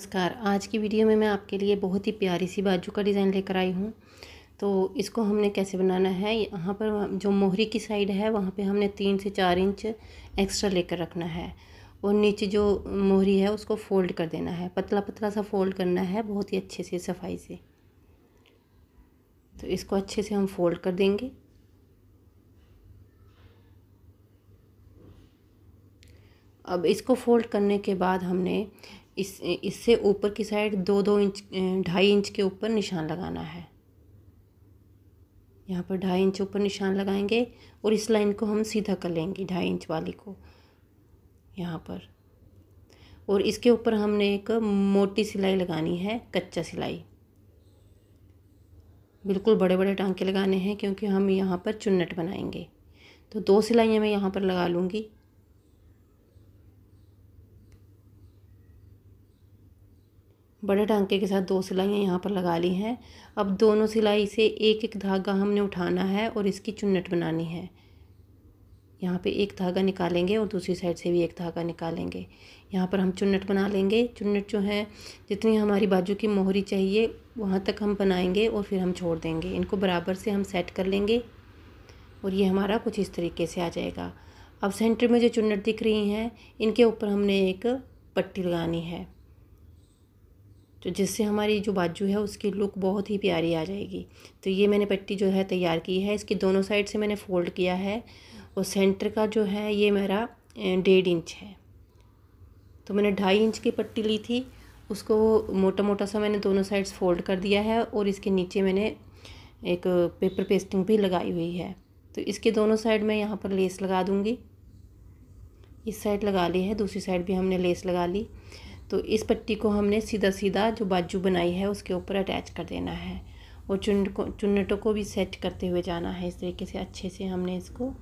नमस्कार आज की वीडियो में मैं आपके लिए बहुत ही प्यारी सी बाजू का डिज़ाइन लेकर आई हूँ तो इसको हमने कैसे बनाना है यहाँ पर जो मोहरी की साइड है वहाँ पे हमने तीन से चार इंच एक्स्ट्रा लेकर रखना है और नीचे जो मोहरी है उसको फ़ोल्ड कर देना है पतला पतला सा फ़ोल्ड करना है बहुत ही अच्छे से सफाई से तो इसको अच्छे से हम फोल्ड कर देंगे अब इसको फोल्ड करने के बाद हमने इस इससे ऊपर की साइड दो दो इंच ढाई इंच के ऊपर निशान लगाना है यहाँ पर ढाई इंच ऊपर निशान लगाएंगे और इस लाइन को हम सीधा कर लेंगे ढाई इंच वाली को यहाँ पर और इसके ऊपर हमने एक मोटी सिलाई लगानी है कच्चा सिलाई बिल्कुल बड़े बड़े टांके लगाने हैं क्योंकि हम यहाँ पर चुन्नट बनाएंगे तो दो सिलाइयाँ मैं यहाँ पर लगा लूँगी बड़े टांके के साथ दो सिलाइयाँ यहाँ पर लगा ली हैं अब दोनों सिलाई से एक एक धागा हमने उठाना है और इसकी चुन्नट बनानी है यहाँ पे एक धागा निकालेंगे और दूसरी साइड से भी एक धागा निकालेंगे यहाँ पर हम चुन्नट बना लेंगे चुन्नट जो है जितनी हमारी बाजू की मोहरी चाहिए वहाँ तक हम बनाएंगे और फिर हम छोड़ देंगे इनको बराबर से हम सेट कर लेंगे और ये हमारा कुछ इस तरीके से आ जाएगा अब सेंटर में जो चुन्नट दिख रही हैं इनके ऊपर हमने एक पट्टी लगानी है तो जिससे हमारी जो बाजू है उसकी लुक बहुत ही प्यारी आ जाएगी तो ये मैंने पट्टी जो है तैयार की है इसकी दोनों साइड से मैंने फ़ोल्ड किया है और सेंटर का जो है ये मेरा डेढ़ इंच है तो मैंने ढाई इंच की पट्टी ली थी उसको मोटा मोटा सा मैंने दोनों साइड्स फोल्ड कर दिया है और इसके नीचे मैंने एक पेपर पेस्टिंग भी लगाई हुई है तो इसके दोनों साइड मैं यहाँ पर लेस लगा दूँगी इस साइड लगा ली है दूसरी साइड भी हमने लेस लगा ली तो इस पट्टी को हमने सीधा सीधा जो बाजू बनाई है उसके ऊपर अटैच कर देना है और चुन को चुन्नटों को भी सेट करते हुए जाना है इस तरीके से अच्छे से हमने इसको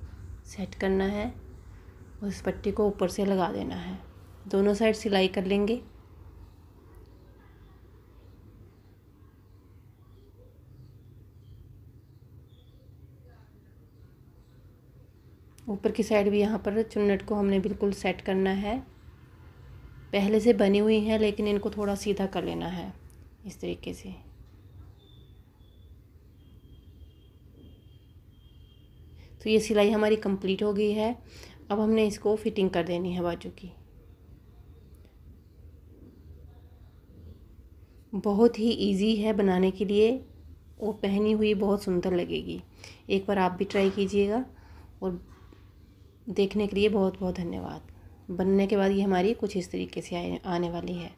सेट करना है और इस पट्टी को ऊपर से लगा देना है दोनों साइड सिलाई कर लेंगे ऊपर की साइड भी यहाँ पर चुन्नट को हमने बिल्कुल सेट करना है पहले से बनी हुई हैं लेकिन इनको थोड़ा सीधा कर लेना है इस तरीके से तो ये सिलाई हमारी कंप्लीट हो गई है अब हमने इसको फिटिंग कर देनी है बाजू की बहुत ही इजी है बनाने के लिए और पहनी हुई बहुत सुंदर लगेगी एक बार आप भी ट्राई कीजिएगा और देखने के लिए बहुत बहुत धन्यवाद बनने के बाद ये हमारी कुछ इस तरीके से आने वाली है